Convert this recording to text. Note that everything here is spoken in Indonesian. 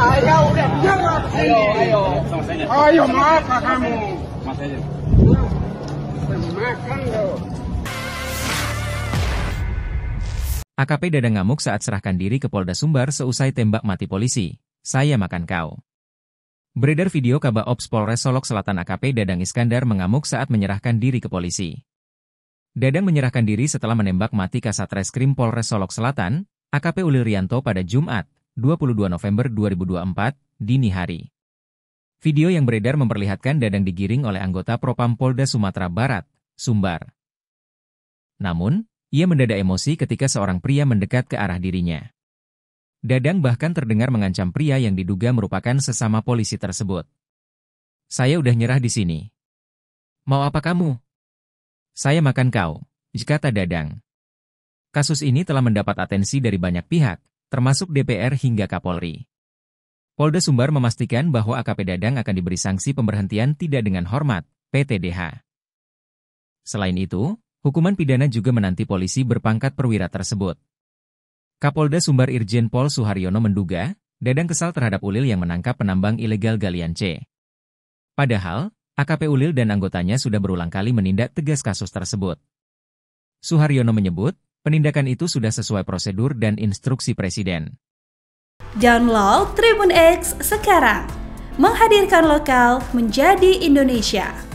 Ayo, ayo. Ayo, kamu. AKP Dadang ngamuk saat serahkan diri ke Polda Sumbar seusai tembak mati polisi. Saya makan kau. Beredar video kabar Ops Polres Solok Selatan AKP Dadang Iskandar mengamuk saat menyerahkan diri ke polisi. Dadang menyerahkan diri setelah menembak mati Kasat Reskrim Polres Solok Selatan, AKP Ulirianto pada Jumat, 22 November 2024, dini hari. Video yang beredar memperlihatkan Dadang digiring oleh anggota Propam Polda Sumatera Barat, Sumbar. Namun, ia mendadak emosi ketika seorang pria mendekat ke arah dirinya. Dadang bahkan terdengar mengancam pria yang diduga merupakan sesama polisi tersebut. Saya udah nyerah di sini. Mau apa kamu? Saya makan kau, jika kata Dadang. Kasus ini telah mendapat atensi dari banyak pihak, termasuk DPR hingga Kapolri. Polda Sumbar memastikan bahwa AKP Dadang akan diberi sanksi pemberhentian tidak dengan hormat, PTDH. Selain itu, hukuman pidana juga menanti polisi berpangkat perwira tersebut. Kapolda Sumbar Irjen Pol Suharyono menduga, Dadang kesal terhadap Ulil yang menangkap penambang ilegal galian C. Padahal, AKP Ulil dan anggotanya sudah berulang kali menindak tegas kasus tersebut. Suharyono menyebut, Penindakan itu sudah sesuai prosedur dan instruksi Presiden. Download Tribun X sekarang. Menghadirkan lokal menjadi Indonesia.